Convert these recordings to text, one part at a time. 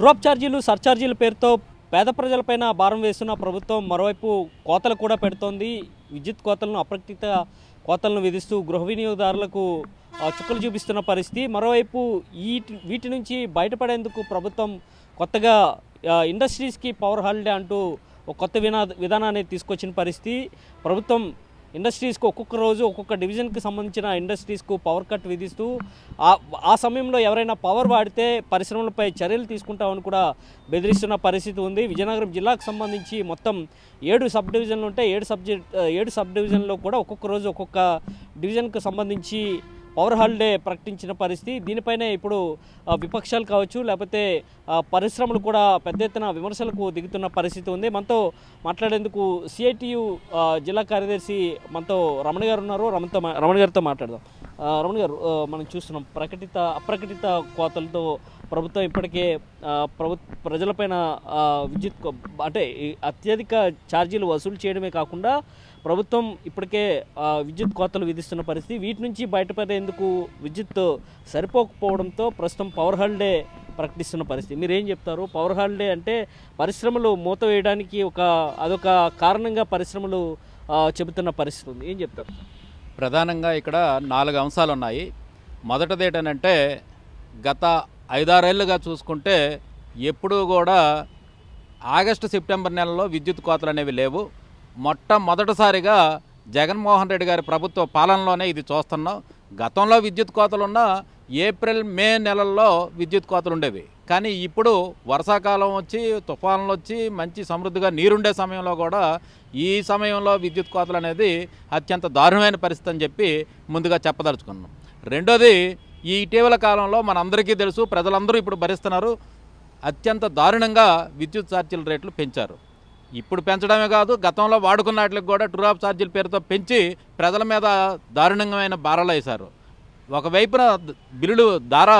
drop ఛార్జీలు సర్ఛార్జీల పేరుతో పేద ప్రజలపైన భారం వేస్తున్న ప్రభుత్వం మరోవైపు కోతలు కూడా పెడుతోంది విద్యుత్ కోతలను అప్రకటిత కోతలను విధిస్తూ గృహ వినియోగదారులకు చుక్కలు చూపిస్తున్న పరిస్థితి మరోవైపు ఈ వీటి నుంచి బయటపడేందుకు ప్రభుత్వం కొత్తగా ఇండస్ట్రీస్కి పవర్ హాలిడే అంటూ కొత్త వినా విధానాన్ని తీసుకొచ్చిన పరిస్థితి ప్రభుత్వం ఇండస్ట్రీస్కు ఒక్కొక్క రోజు ఒక్కొక్క డివిజన్కి సంబంధించిన ఇండస్ట్రీస్కు పవర్ కట్ విధిస్తూ ఆ సమయంలో ఎవరైనా పవర్ వాడితే పరిశ్రమలపై చర్యలు తీసుకుంటామని కూడా బెదిరిస్తున్న పరిస్థితి ఉంది విజయనగరం జిల్లాకు సంబంధించి మొత్తం ఏడు సబ్ డివిజన్లు ఉంటే ఏడు సబ్జెక్ట్ ఏడు సబ్ డివిజన్లో కూడా ఒక్కొక్క రోజు ఒక్కొక్క డివిజన్కు సంబంధించి పవర్ హాలిడే ప్రకటించిన పరిస్థితి దీనిపైన ఇప్పుడు విపక్షాలు కావచ్చు లేకపోతే పరిశ్రమలు కూడా పెద్ద ఎత్తున విమర్శలకు దిగుతున్న పరిస్థితి ఉంది మనతో మాట్లాడేందుకు సిఐటియు జిల్లా కార్యదర్శి మనతో రమణ గారు ఉన్నారు రమణతో రమణ గారితో మాట్లాడదాం రమణ గారు మనం చూస్తున్నాం ప్రకటిత అప్రకటిత కోతలతో ప్రభుత్వం ఇప్పటికే ప్రభు ప్రజలపైన విద్యుత్ అంటే అత్యధిక ఛార్జీలు వసూలు చేయడమే కాకుండా ప్రభుత్వం ఇప్పటికే విద్యుత్ కోతలు విధిస్తున్న పరిస్థితి వీటి నుంచి బయటపడేందుకు విద్యుత్ సరిపోకపోవడంతో ప్రస్తుతం పవర్ హాలిడే ప్రకటిస్తున్న పరిస్థితి మీరు ఏం చెప్తారు పవర్ హాలిడే అంటే పరిశ్రమలు మూత వేయడానికి ఒక అదొక కారణంగా పరిశ్రమలు చెబుతున్న పరిస్థితి ఉంది ఏం చెప్తారు ప్రధానంగా ఇక్కడ నాలుగు అంశాలు ఉన్నాయి మొదటిది ఏంటంటే గత ఐదారేళ్ళుగా చూసుకుంటే ఎప్పుడూ కూడా ఆగస్టు సెప్టెంబర్ నెలలో విద్యుత్ కోతలు అనేవి లేవు మొట్టమొదటిసారిగా జగన్మోహన్ రెడ్డి గారి ప్రభుత్వ పాలనలోనే ఇది చూస్తున్నాం గతంలో విద్యుత్ కోతలున్నా ఏప్రిల్ మే నెలల్లో విద్యుత్ కోతలు ఉండేవి కానీ ఇప్పుడు వర్షాకాలం వచ్చి తుఫాన్లు వచ్చి మంచి సమృద్ధిగా నీరుండే సమయంలో కూడా ఈ సమయంలో విద్యుత్ కోతలు అనేది అత్యంత దారుణమైన పరిస్థితి అని చెప్పి ముందుగా చెప్పదలుచుకున్నాం రెండోది ఈ ఇటీవల కాలంలో మనందరికీ తెలుసు ప్రజలందరూ ఇప్పుడు భరిస్తున్నారు అత్యంత దారుణంగా విద్యుత్ ఛార్జీల రేట్లు పెంచారు ఇప్పుడు పెంచడమే కాదు గతంలో వాడుకున్న వాటికి కూడా ఆఫ్ ఛార్జీల పేరుతో పెంచి ప్రజల మీద దారుణమైన భారాలు వేశారు ఒకవైపున బిల్లులు ధర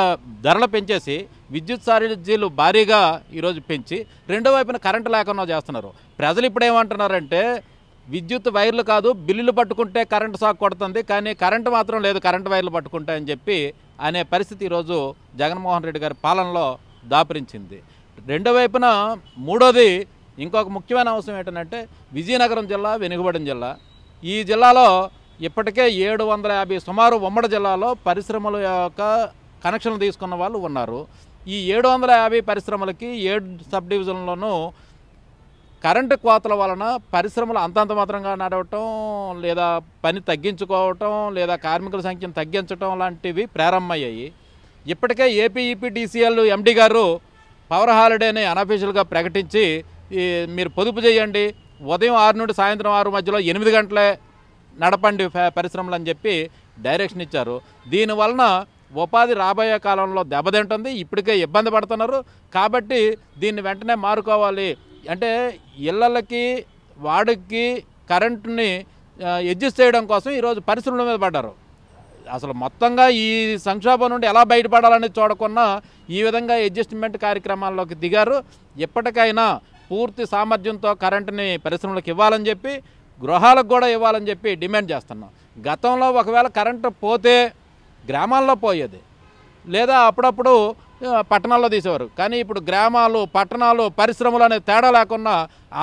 ధరలు పెంచేసి విద్యుత్ ఛార్జీలు భారీగా ఈరోజు పెంచి రెండో వైపున కరెంటు లేకుండా చేస్తున్నారు ప్రజలు ఇప్పుడు ఏమంటున్నారంటే విద్యుత్ వైర్లు కాదు బిల్లులు పట్టుకుంటే కరెంటు సాగు కొడుతుంది కానీ కరెంటు మాత్రం లేదు కరెంటు వైర్లు పట్టుకుంటాయని చెప్పి అనే పరిస్థితి ఈరోజు జగన్మోహన్ రెడ్డి గారి పాలనలో దాపరించింది రెండో వైపున మూడోది ఇంకొక ముఖ్యమైన అంశం ఏంటంటే విజయనగరం జిల్లా వెనుకబడిన జిల్లా ఈ జిల్లాలో ఇప్పటికే ఏడు వందల యాభై సుమారు ఉమ్మడి జిల్లాలో పరిశ్రమల యొక్క కనెక్షన్లు తీసుకున్న వాళ్ళు ఉన్నారు ఈ ఏడు వందల యాభై పరిశ్రమలకి ఏడు సబ్ డివిజన్లోనూ కరెంటు కోతల వలన పరిశ్రమలు అంతంత మాత్రంగా నడవటం లేదా పని తగ్గించుకోవటం లేదా కార్మికుల సంఖ్యను తగ్గించటం లాంటివి ప్రారంభమయ్యాయి ఇప్పటికే ఏపీఈపీడీసీఎల్ ఎండీ గారు పవర్ హాలిడేని అనఫీషియల్గా ప్రకటించి మీరు పొదుపు చేయండి ఉదయం ఆరు నుండి సాయంత్రం ఆరు మధ్యలో ఎనిమిది గంటలే నడపండి పరిశ్రమలు అని చెప్పి డైరెక్షన్ ఇచ్చారు దీనివలన ఉపాధి రాబోయే కాలంలో దెబ్బతింటుంది ఇప్పటికే ఇబ్బంది పడుతున్నారు కాబట్టి దీన్ని వెంటనే మారుకోవాలి అంటే ఇళ్ళకి వాడికి కరెంటుని అడ్జస్ట్ చేయడం కోసం ఈరోజు పరిశ్రమల మీద పడ్డారు అసలు మొత్తంగా ఈ సంక్షోభం నుండి ఎలా బయటపడాలని చూడకుండా ఈ విధంగా అడ్జస్ట్మెంట్ కార్యక్రమాల్లోకి దిగారు ఎప్పటికైనా పూర్తి సామర్థ్యంతో కరెంటుని పరిశ్రమలకు ఇవ్వాలని చెప్పి గృహాలకు కూడా ఇవ్వాలని చెప్పి డిమాండ్ చేస్తున్నాం గతంలో ఒకవేళ కరెంటు పోతే గ్రామాల్లో పోయేది లేదా అప్పుడప్పుడు పట్టణాల్లో తీసేవారు కానీ ఇప్పుడు గ్రామాలు పట్టణాలు పరిశ్రమలు అనే తేడా లేకుండా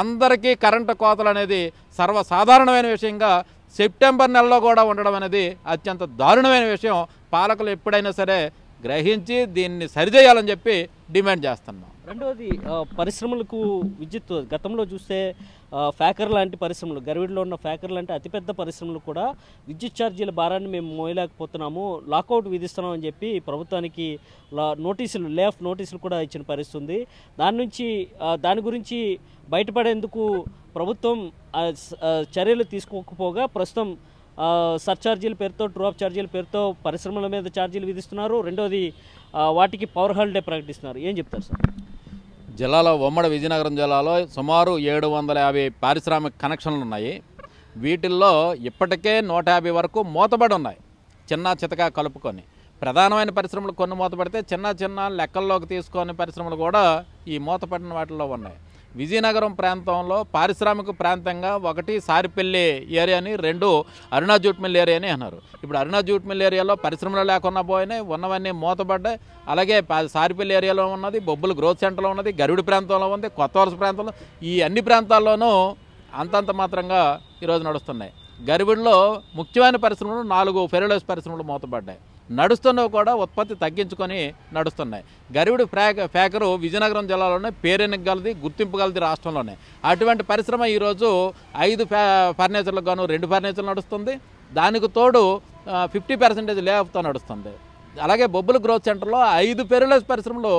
అందరికీ కరెంటు కోతలు అనేది సర్వసాధారణమైన విషయంగా సెప్టెంబర్ నెలలో కూడా ఉండడం అనేది అత్యంత దారుణమైన విషయం పాలకులు ఎప్పుడైనా సరే గ్రహించి దీన్ని సరిచేయాలని చెప్పి డిమాండ్ చేస్తున్నాం రెండవది పరిశ్రమలకు విద్యుత్ గతంలో చూస్తే ఫ్యాకర్ లాంటి పరిశ్రమలు గరివిడిలో ఉన్న ఫ్యాకర్ లాంటి అతిపెద్ద పరిశ్రమలు కూడా విద్యుత్ ఛార్జీల భారాన్ని మేము మోయలేకపోతున్నాము లాకౌట్ విధిస్తున్నాం అని చెప్పి ప్రభుత్వానికి నోటీసులు లే నోటీసులు కూడా ఇచ్చిన పరిస్థితుంది దాని నుంచి దాని గురించి బయటపడేందుకు ప్రభుత్వం చర్యలు తీసుకోకపోగా ప్రస్తుతం సర్ఛార్జీల పేరుతో డ్రాప్ ఛార్జీల పేరుతో పరిశ్రమల మీద ఛార్జీలు విధిస్తున్నారు రెండోది వాటికి పవర్ హాలిడే ప్రకటిస్తున్నారు ఏం చెప్తారు సార్ జిల్లాలో ఉమ్మడి విజయనగరం జిల్లాలో సుమారు ఏడు వందల యాభై పారిశ్రామిక కనెక్షన్లు ఉన్నాయి వీటిల్లో ఇప్పటికే నూట యాభై వరకు మూతబడి ఉన్నాయి చిన్న చితక కలుపుకొని ప్రధానమైన పరిశ్రమలు కొన్ని మూతపడితే చిన్న చిన్న లెక్కల్లోకి తీసుకొని పరిశ్రమలు కూడా ఈ మూతపడిన వాటిల్లో ఉన్నాయి విజయనగరం ప్రాంతంలో పారిశ్రామిక ప్రాంతంగా ఒకటి సారిపల్లి ఏరియాని రెండు అరుణా జూట్ మిల్ ఏరియాని అన్నారు ఇప్పుడు అరుణా జూట్ మిల్ ఏరియాలో పరిశ్రమలు లేకుండా పోయినాయి ఉన్నవన్నీ మూతబడ్డాయి అలాగే సారిపల్లి ఏరియాలో ఉన్నది బొబ్బులు గ్రోత్ సెంటర్లో ఉన్నది గరుడి ప్రాంతంలో ఉంది కొత్త వలస ప్రాంతంలో ఈ అన్ని ప్రాంతాల్లోనూ అంతంత మాత్రంగా ఈరోజు నడుస్తున్నాయి గరుడిలో ముఖ్యమైన పరిశ్రమలు నాలుగు ఫెరోలైజ్ పరిశ్రమలు మూతపడ్డాయి నడుస్తున్నవి కూడా ఉత్పత్తి తగ్గించుకొని నడుస్తున్నాయి గరివిడి ఫ్యాక్ ఫ్యాకరు విజయనగరం జిల్లాలోనే పేరెనగలది గుర్తింపు గలది రాష్ట్రంలోనే అటువంటి పరిశ్రమ ఈరోజు ఐదు ఫ్యా ఫర్నిచర్లకు గాను రెండు ఫర్నిచర్లు నడుస్తుంది దానికి తోడు ఫిఫ్టీ పర్సెంటేజ్ లే నడుస్తుంది అలాగే బొబ్బుల గ్రోత్ సెంటర్లో ఐదు పెరులస్ పరిశ్రమలు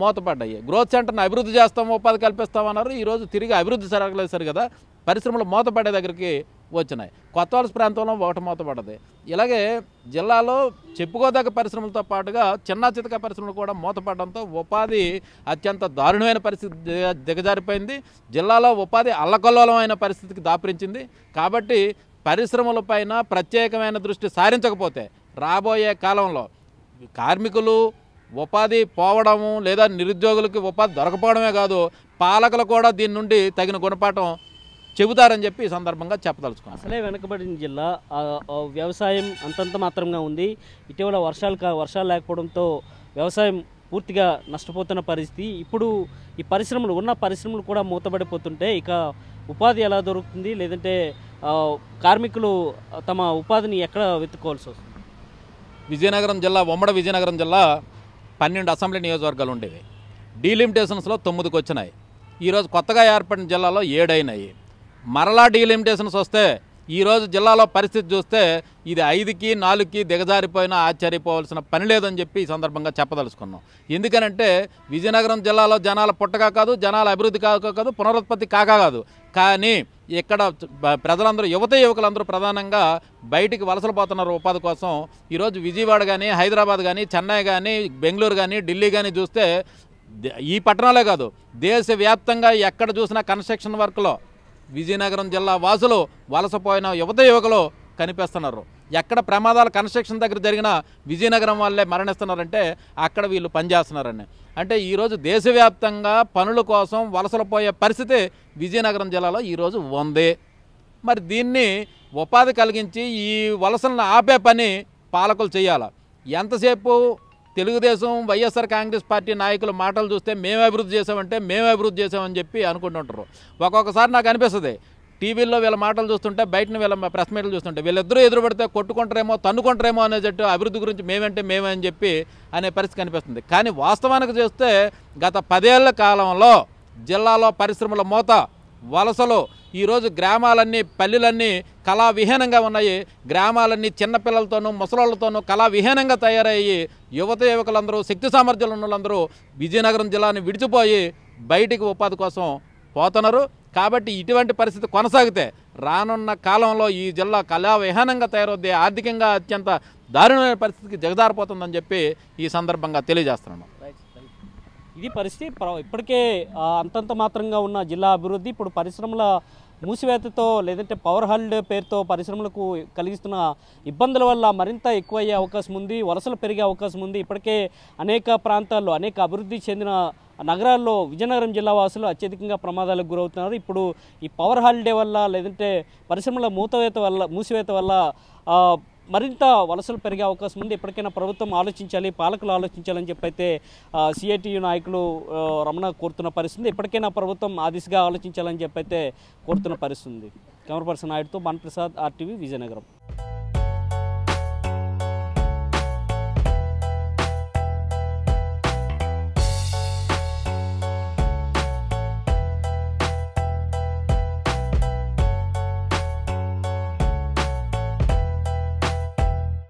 మూతపడ్డాయి గ్రోత్ సెంటర్ని అభివృద్ధి చేస్తాము ఉపాధి కల్పిస్తామన్నారు ఈరోజు తిరిగి అభివృద్ధి జరగలేదు సరి కదా పరిశ్రమలు మూతపడే దగ్గరికి వచ్చినాయి కొత్త వలస ప్రాంతంలో ఒకటి మూత పడ్డది ఇలాగే జిల్లాలో చెప్పుకోదగ్గ పరిశ్రమలతో పాటుగా చిన్న చితక పరిశ్రమలు కూడా మూతపడడంతో ఉపాధి అత్యంత దారుణమైన పరిస్థితి దిగజారిపోయింది జిల్లాలో ఉపాధి అల్లకల్లోలమైన పరిస్థితికి దాపరించింది కాబట్టి పరిశ్రమలపైన ప్రత్యేకమైన దృష్టి సారించకపోతే రాబోయే కాలంలో కార్మికులు ఉపాధి పోవడము లేదా నిరుద్యోగులకి ఉపాధి దొరకపోవడమే కాదు పాలకులు కూడా దీని నుండి తగిన గుణపాఠం చెబుతారని చెప్పి ఈ సందర్భంగా చెప్పదలుచుకున్నాం అసలే వెనకబడిన జిల్లా వ్యవసాయం అంతంత మాత్రంగా ఉంది ఇటీవల వర్షాలు వర్షాలు లేకపోవడంతో వ్యవసాయం పూర్తిగా నష్టపోతున్న పరిస్థితి ఇప్పుడు ఈ పరిశ్రమలు ఉన్న పరిశ్రమలు కూడా మూతబడిపోతుంటే ఇక ఉపాధి ఎలా దొరుకుతుంది లేదంటే కార్మికులు తమ ఉపాధిని ఎక్కడ వెతుక్కోవాల్సి వస్తుంది విజయనగరం జిల్లా ఉమ్మడి విజయనగరం జిల్లా పన్నెండు అసెంబ్లీ నియోజకవర్గాలు ఉండేవి డీలిమిటేషన్స్లో తొమ్మిదికి వచ్చినాయి ఈరోజు కొత్తగా ఏర్పడిన జిల్లాలో ఏడైనాయి మరలా డీలిమిటేషన్స్ వస్తే ఈరోజు జిల్లాలో పరిస్థితి చూస్తే ఇది ఐదుకి నాలుగుకి దిగజారిపోయిన ఆశ్చర్యపోవాల్సిన పని లేదని చెప్పి ఈ సందర్భంగా చెప్పదలుచుకున్నాం ఎందుకనంటే విజయనగరం జిల్లాలో జనాల పుట్టక కాదు జనాల అభివృద్ధి కాక కాదు పునరుత్పత్తి కాక కాదు కానీ ఇక్కడ ప్రజలందరూ యువత యువకులందరూ ప్రధానంగా బయటికి వలసలు పోతున్నారు ఉపాధి కోసం ఈరోజు విజయవాడ కానీ హైదరాబాద్ కానీ చెన్నై కానీ బెంగళూరు కానీ ఢిల్లీ కానీ చూస్తే ఈ పట్టణాలే కాదు దేశవ్యాప్తంగా ఎక్కడ చూసినా కన్స్ట్రక్షన్ వర్క్లో విజయనగరం జిల్లా వాసులు వలసపోయిన యువత యువకులు కనిపిస్తున్నారు ఎక్కడ ప్రమాదాలు కన్స్ట్రక్షన్ దగ్గర జరిగినా విజయనగరం వాళ్ళే మరణిస్తున్నారంటే అక్కడ వీళ్ళు పనిచేస్తున్నారని అంటే ఈరోజు దేశవ్యాప్తంగా పనుల కోసం వలసలు పోయే పరిస్థితి విజయనగరం జిల్లాలో ఈరోజు ఉంది మరి దీన్ని ఉపాధి కలిగించి ఈ వలసలను ఆపే పని పాలకులు చేయాలి ఎంతసేపు తెలుగుదేశం వైఎస్ఆర్ కాంగ్రెస్ పార్టీ నాయకుల మాటలు చూస్తే మేము అభివృద్ధి చేసామంటే మేము అభివృద్ధి చేసామని చెప్పి అనుకుంటుంటారు ఒక్కొక్కసారి నాకు అనిపిస్తుంది టీవీల్లో వీళ్ళ మాటలు చూస్తుంటే బయటను వీళ్ళ ప్రెస్ మీటలు చూస్తుంటే వీళ్ళిద్దరూ ఎదురుపడితే కొట్టుకుంటారేమో తన్నుకుంటారేమో అనే అభివృద్ధి గురించి మేమంటే మేమే అని చెప్పి అనే పరిస్థితి కనిపిస్తుంది కానీ వాస్తవానికి చూస్తే గత పదేళ్ల కాలంలో జిల్లాలో పరిశ్రమల మోత వలసలో ఈరోజు గ్రామాలన్నీ పల్లెలన్నీ కళావిహీనంగా ఉన్నాయి గ్రామాలన్నీ చిన్నపిల్లలతోనూ కళా కళావిహీనంగా తయారయ్యి యువత యువకులందరూ శక్తి సామర్థ్యాలు ఉన్న వాళ్ళందరూ విజయనగరం జిల్లాని విడిచిపోయి బయటికి ఉపాధి కోసం పోతున్నారు కాబట్టి ఇటువంటి పరిస్థితి కొనసాగితే రానున్న కాలంలో ఈ జిల్లా కళావిహీనంగా తయారవుద్ది ఆర్థికంగా అత్యంత దారుణమైన పరిస్థితికి జగదారిపోతుందని చెప్పి ఈ సందర్భంగా తెలియజేస్తున్నాను ఇది పరిస్థితి ఇప్పటికే అంతంత మాత్రంగా ఉన్న జిల్లా అభివృద్ధి ఇప్పుడు పరిశ్రమల మూసివేతతో లేదంటే పవర్ హల్డ్ పేరుతో పరిశ్రమలకు కలిగిస్తున్న ఇబ్బందుల వల్ల మరింత ఎక్కువయ్యే అవకాశం ఉంది వలసలు పెరిగే అవకాశం ఉంది ఇప్పటికే అనేక ప్రాంతాల్లో అనేక అభివృద్ధి చెందిన నగరాల్లో విజయనగరం జిల్లా వాసులు అత్యధికంగా ప్రమాదాలకు గురవుతున్నారు ఇప్పుడు ఈ పవర్ హాలిడే వల్ల లేదంటే పరిశ్రమల మూతవేత వల్ల మూసివేత వల్ల మరింత వలసలు పెరిగే అవకాశం ఉంది ఎప్పటికైనా ప్రభుత్వం ఆలోచించాలి పాలకులు ఆలోచించాలని చెప్పైతే సిఐటియు నాయకులు రమణ కోరుతున్న పరిస్థితి ఎప్పటికైనా ప్రభుత్వం ఆ దిశగా ఆలోచించాలని చెప్పైతే కోరుతున్న పరిస్థితి కెమెరా పర్సన్ నాయుడుతో మన్ ప్రసాద్ ఆర్టీవీ విజయనగరం